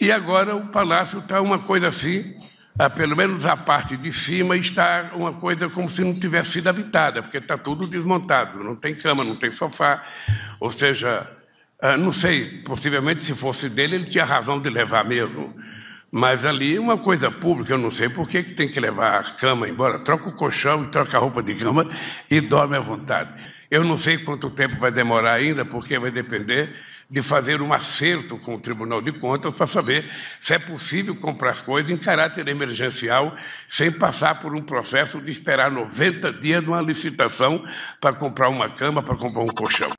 E agora o palácio está uma coisa assim, ah, pelo menos a parte de cima está uma coisa como se não tivesse sido habitada, porque está tudo desmontado, não tem cama, não tem sofá, ou seja, ah, não sei, possivelmente se fosse dele ele tinha razão de levar mesmo, mas ali uma coisa pública, eu não sei por que, que tem que levar a cama embora. Troca o colchão e troca a roupa de cama e dorme à vontade. Eu não sei quanto tempo vai demorar ainda, porque vai depender de fazer um acerto com o Tribunal de Contas para saber se é possível comprar as coisas em caráter emergencial sem passar por um processo de esperar 90 dias numa licitação para comprar uma cama, para comprar um colchão.